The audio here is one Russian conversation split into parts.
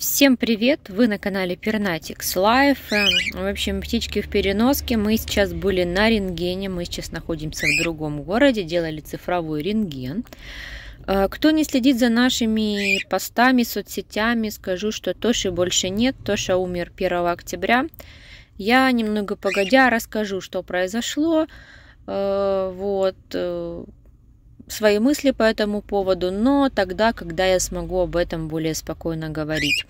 Всем привет! Вы на канале Пернатикс Life. Эм, в общем, птички в переноске. Мы сейчас были на рентгене. Мы сейчас находимся в другом городе. Делали цифровой рентген. Э, кто не следит за нашими постами, соцсетями, скажу, что Тоши больше нет. Тоша умер 1 октября. Я немного погодя расскажу, что произошло. Э, вот э, свои мысли по этому поводу, но тогда, когда я смогу об этом более спокойно говорить.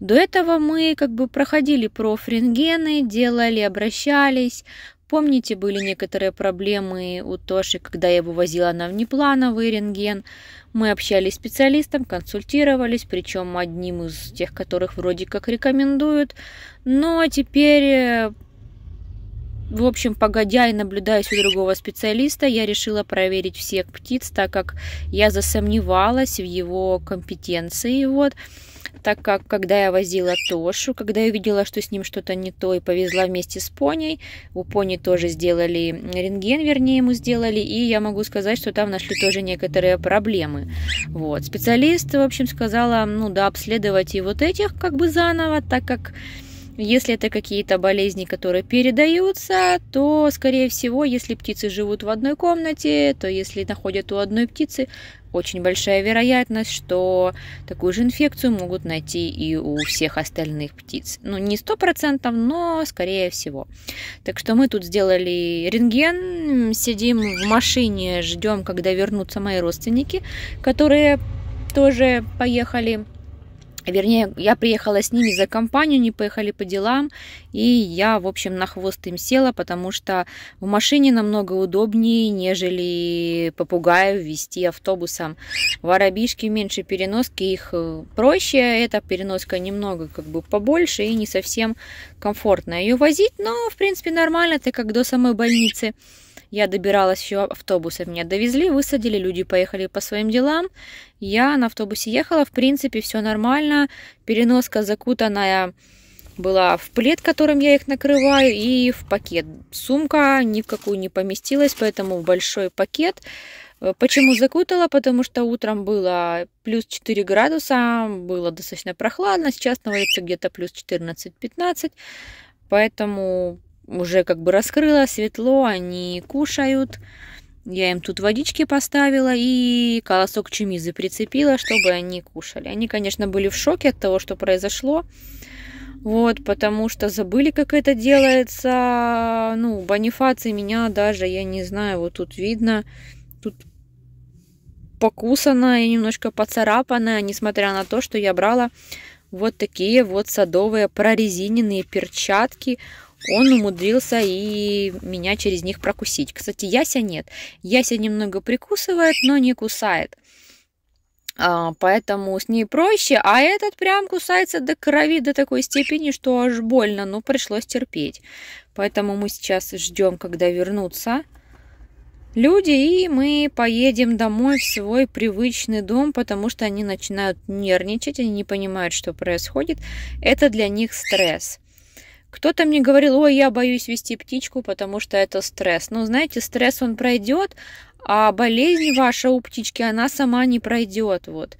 До этого мы как бы проходили профрентгены, делали, обращались. Помните, были некоторые проблемы у Тоши, когда я его возила на внеплановый рентген. Мы общались с специалистом, консультировались, причем одним из тех, которых вроде как рекомендуют. Но теперь э, в общем, погодя и наблюдаясь у другого специалиста, я решила проверить всех птиц, так как я засомневалась в его компетенции. Вот так как когда я возила Тошу, когда я увидела, что с ним что-то не то, и повезла вместе с Поней, у Пони тоже сделали рентген, вернее, ему сделали, и я могу сказать, что там нашли тоже некоторые проблемы. Вот. Специалист, в общем, сказала, ну да, обследовать и вот этих как бы заново, так как если это какие-то болезни, которые передаются, то, скорее всего, если птицы живут в одной комнате, то если находят у одной птицы, очень большая вероятность, что такую же инфекцию могут найти и у всех остальных птиц. Ну, не сто процентов, но скорее всего. Так что мы тут сделали рентген, сидим в машине, ждем, когда вернутся мои родственники, которые тоже поехали Вернее, я приехала с ними за компанию, они поехали по делам, и я, в общем, на хвост им села, потому что в машине намного удобнее, нежели попугаю вести автобусом. Воробишки меньше переноски, их э, проще, эта переноска немного как бы побольше и не совсем комфортно ее возить, но, в принципе, нормально, так как до самой больницы. Я добиралась еще автобусом. Меня довезли, высадили, люди поехали по своим делам. Я на автобусе ехала, в принципе, все нормально. Переноска закутанная была в плед, которым я их накрываю, и в пакет. Сумка ни в какую не поместилась, поэтому в большой пакет. Э, почему закутала? Потому что утром было плюс 4 градуса, было достаточно прохладно, сейчас на улице где-то плюс 14-15, поэтому уже как бы раскрыла, светло, они кушают. Я им тут водички поставила и колосок чумизы прицепила, чтобы они кушали. Они, конечно, были в шоке от того, что произошло. Вот, потому что забыли, как это делается. Ну, Бонифаций меня даже, я не знаю, вот тут видно. Тут и немножко поцарапанная, несмотря на то, что я брала вот такие вот садовые прорезиненные перчатки он умудрился и меня через них прокусить. Кстати, яся нет. Яся немного прикусывает, но не кусает. А, поэтому с ней проще, а этот прям кусается до крови до такой степени, что аж больно, но пришлось терпеть. Поэтому мы сейчас ждем, когда вернутся люди, и мы поедем домой в свой привычный дом, потому что они начинают нервничать, они не понимают, что происходит. Это для них стресс. Кто-то мне говорил, ой, я боюсь вести птичку, потому что это стресс. Но ну, знаете, стресс он пройдет, а болезнь ваша у птички, она сама не пройдет. Вот.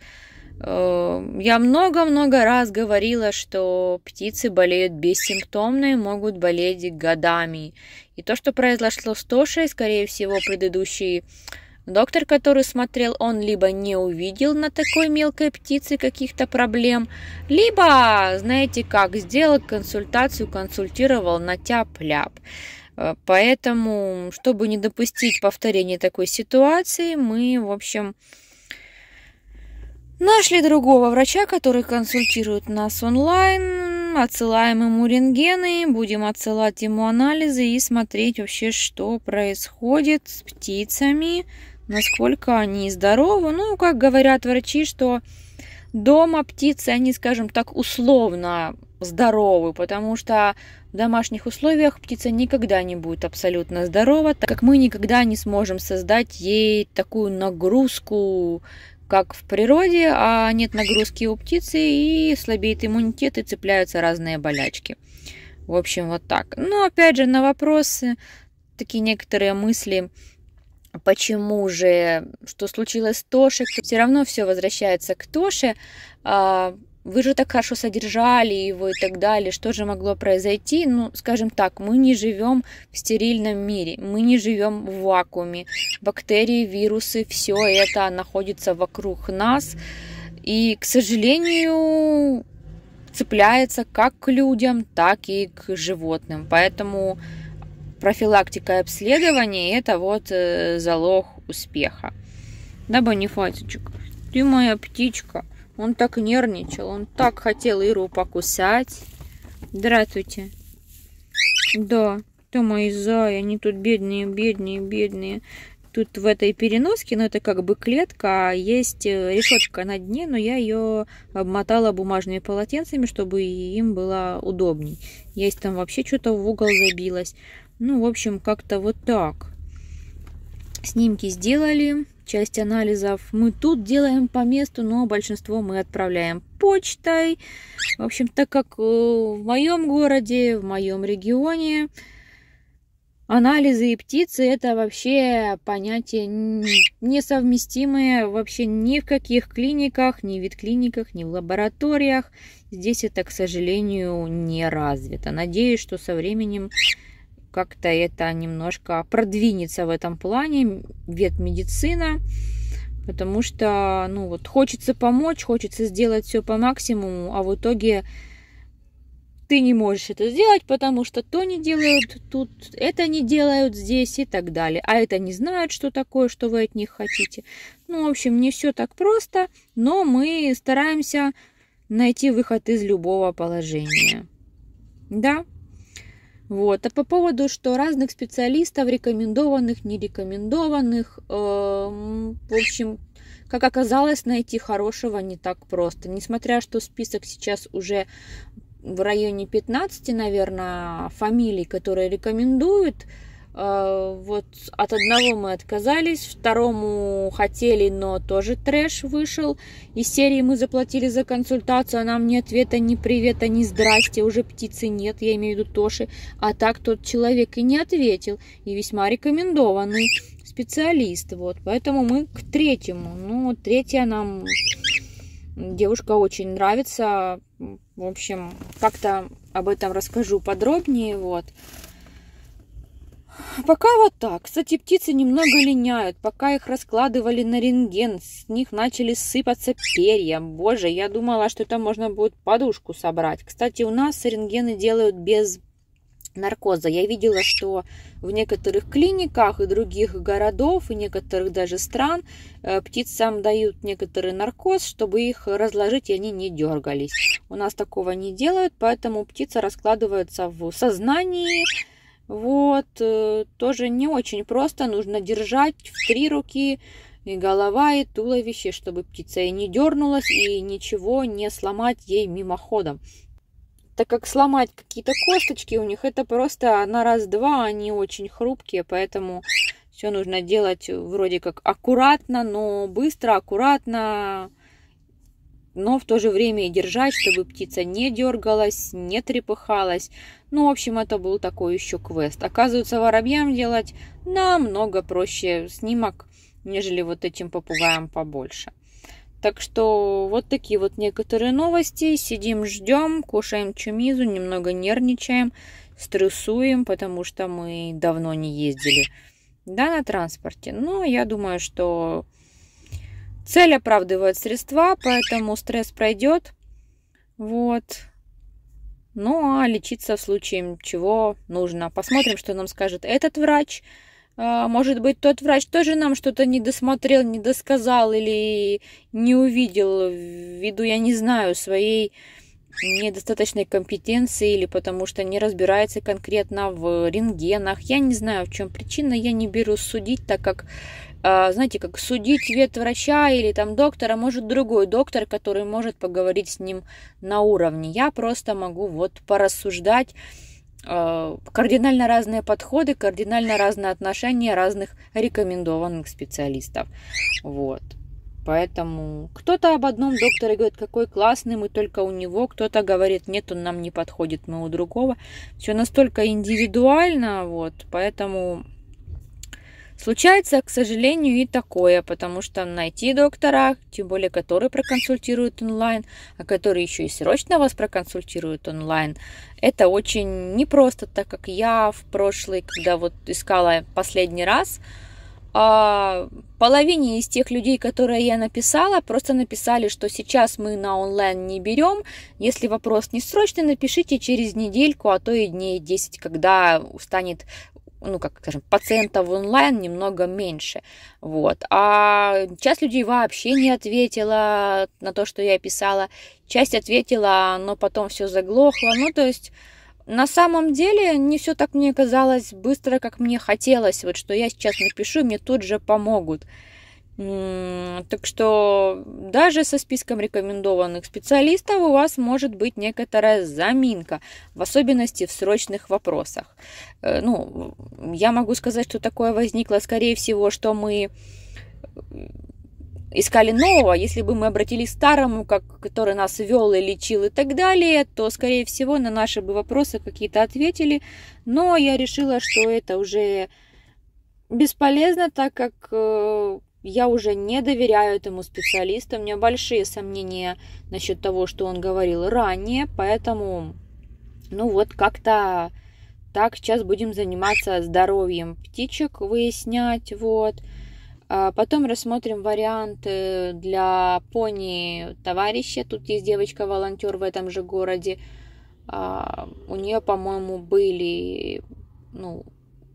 Э, я много-много раз говорила, что птицы болеют бессимптомные, могут болеть годами. И то, что произошло с Тошей, скорее всего, предыдущий Доктор, который смотрел, он либо не увидел на такой мелкой птице каких-то проблем, либо, знаете как, сделал консультацию, консультировал на тяп-ляп. Э, поэтому, чтобы не допустить повторения такой ситуации, мы, в общем, нашли другого врача, который консультирует нас онлайн, отсылаем ему рентгены, будем отсылать ему анализы и смотреть вообще, что происходит с птицами, насколько они здоровы. Ну, как говорят врачи, что дома птицы, они, скажем так, условно здоровы, потому что в домашних условиях птица никогда не будет абсолютно здорова, так как мы никогда не сможем создать ей такую нагрузку, как в природе, а нет нагрузки у птицы и слабеет иммунитет и цепляются разные болячки. В общем, вот так. Но опять же на вопросы такие некоторые мысли почему же, что случилось с Тошей, все равно все возвращается к Тоше, а, вы же так хорошо содержали его и так далее, что же могло произойти? Ну, скажем так, мы не живем в стерильном мире, мы не живем в вакууме. Бактерии, вирусы, все это находится вокруг нас. И, к сожалению, цепляется как к людям, так и к животным. Поэтому профилактика и обследование – это вот э, залог успеха. Да, Бонифатичек, ты моя птичка. Он так нервничал, он так хотел Иру покусать. Здравствуйте. Да, Ты мои зая, они тут бедные, бедные, бедные. Тут в этой переноске, ну это как бы клетка, а есть э, решетка на дне, но я ее обмотала бумажными полотенцами, чтобы им было удобней. Есть там вообще что-то в угол забилось. Ну, в общем, как-то вот так. Снимки сделали, часть анализов мы тут делаем по месту, но большинство мы отправляем почтой. В общем, так как э, в моем городе, в моем регионе анализы и птицы это вообще понятия несовместимые вообще ни в каких клиниках, ни в ветклиниках, ни в лабораториях. Здесь это, к сожалению, не развито. Надеюсь, что со временем как-то это немножко продвинется в этом плане, ветмедицина, потому что, ну вот, хочется помочь, хочется сделать все по максимуму, а в итоге ты не можешь это сделать, потому что то не делают, тут это не делают здесь и так далее. А это не знают, что такое, что вы от них хотите. Ну, в общем, не все так просто, но мы стараемся найти выход из любого положения. Да, вот. А по поводу, что разных специалистов, рекомендованных, нерекомендованных, э, в общем, как оказалось, найти хорошего не так просто. Несмотря, что список сейчас уже в районе 15, наверное, фамилий, которые рекомендуют, а, вот от одного мы отказались, второму хотели, но тоже трэш вышел. Из серии мы заплатили за консультацию, а нам ни ответа, ни привета, ни здрасте, уже птицы нет, я имею в виду Тоши. А так тот человек и не ответил, и весьма рекомендованный специалист. Вот, поэтому мы к третьему. Ну, третья нам девушка очень нравится. В общем, как-то об этом расскажу подробнее. Вот. Пока вот так. Кстати, птицы немного линяют. Пока их раскладывали на рентген, с них начали сыпаться перья. Боже, я думала, что это можно будет подушку собрать. Кстати, у нас рентгены делают без наркоза. Я видела, что в некоторых клиниках и других городов, и некоторых даже стран э, птицам дают некоторый наркоз, чтобы их разложить, и они не дергались. У нас такого не делают, поэтому птица раскладывается в сознании, вот, э, тоже не очень просто, нужно держать в три руки и голова, и туловище, чтобы птица и не дернулась, и ничего не сломать ей мимоходом. Так как сломать какие-то косточки у них, это просто на раз-два, они очень хрупкие, поэтому все нужно делать вроде как аккуратно, но быстро, аккуратно, но в то же время и держать, чтобы птица не дергалась, не трепыхалась. Ну, в общем, это был такой еще квест. Оказывается, воробьям делать намного проще снимок, нежели вот этим попугаям побольше. Так что вот такие вот некоторые новости. Сидим, ждем, кушаем чумизу, немного нервничаем, стрессуем, потому что мы давно не ездили да, на транспорте. Но я думаю, что Цель оправдывает средства, поэтому стресс пройдет. Вот. Ну а лечиться в случае чего нужно. Посмотрим, что нам скажет этот врач. А, может быть, тот врач тоже нам что-то не досмотрел, не досказал или не увидел ввиду, я не знаю, своей недостаточной компетенции или потому что не разбирается конкретно в рентгенах. Я не знаю, в чем причина, я не берусь судить, так как а, знаете, как судить врача или там доктора может другой доктор, который может поговорить с ним на уровне. Я просто могу вот порассуждать а, кардинально разные подходы, кардинально разные отношения разных рекомендованных специалистов. Вот. Поэтому кто-то об одном докторе говорит, какой классный, мы только у него, кто-то говорит, нет, он нам не подходит, мы у другого. Все настолько индивидуально, вот, поэтому Случается, к сожалению, и такое, потому что найти доктора, тем более который проконсультирует онлайн, а который еще и срочно вас проконсультирует онлайн, это очень непросто, так как я в прошлый, когда вот искала последний раз, а, половине из тех людей, которые я написала, просто написали, что сейчас мы на онлайн не берем. Если вопрос не срочный, напишите через недельку, а то и дней 10, когда станет ну, как скажем, пациентов онлайн немного меньше. Вот. А часть людей вообще не ответила на то, что я писала. Часть ответила, но потом все заглохло. Ну, то есть... На самом деле не все так мне казалось быстро, как мне хотелось. Вот что я сейчас напишу, мне тут же помогут. Так что даже со списком рекомендованных специалистов у вас может быть некоторая заминка, в особенности в срочных вопросах. Э, ну, я могу сказать, что такое возникло, скорее всего, что мы э, искали нового, если бы мы обратились к старому, как, который нас вел и лечил и так далее, то, скорее всего, на наши бы вопросы какие-то ответили. Но я решила, что это уже бесполезно, так как э, я уже не доверяю этому специалисту, у меня большие сомнения насчет того, что он говорил ранее, поэтому, ну вот, как-то так сейчас будем заниматься здоровьем птичек, выяснять, вот. А потом рассмотрим варианты для пони товарища. Тут есть девочка-волонтер в этом же городе. А, у нее, по-моему, были ну,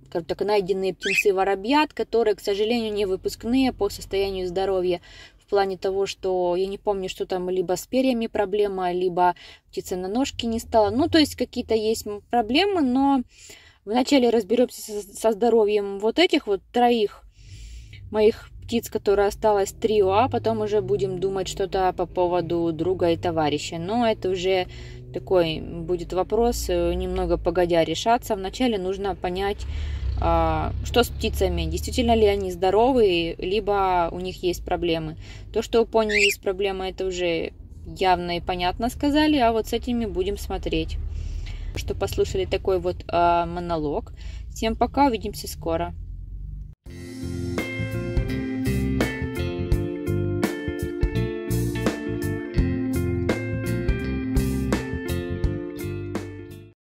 скажем так, найденные птенцы воробьят, которые, к сожалению, не выпускные по состоянию здоровья. В плане того, что я не помню, что там либо с перьями проблема, либо птица на ножке не стала. Ну, то есть какие-то есть проблемы, но вначале разберемся со здоровьем вот этих вот троих моих птиц, которые осталось трио, а потом уже будем думать что-то по поводу друга и товарища. Но это уже такой будет вопрос, э, немного погодя решаться. Вначале нужно понять, а, что с птицами, действительно ли они здоровы, либо у них есть проблемы. То, что у пони есть проблемы, это уже явно и понятно сказали, а вот с этими будем смотреть. Что послушали такой вот а, монолог. Всем пока, увидимся скоро.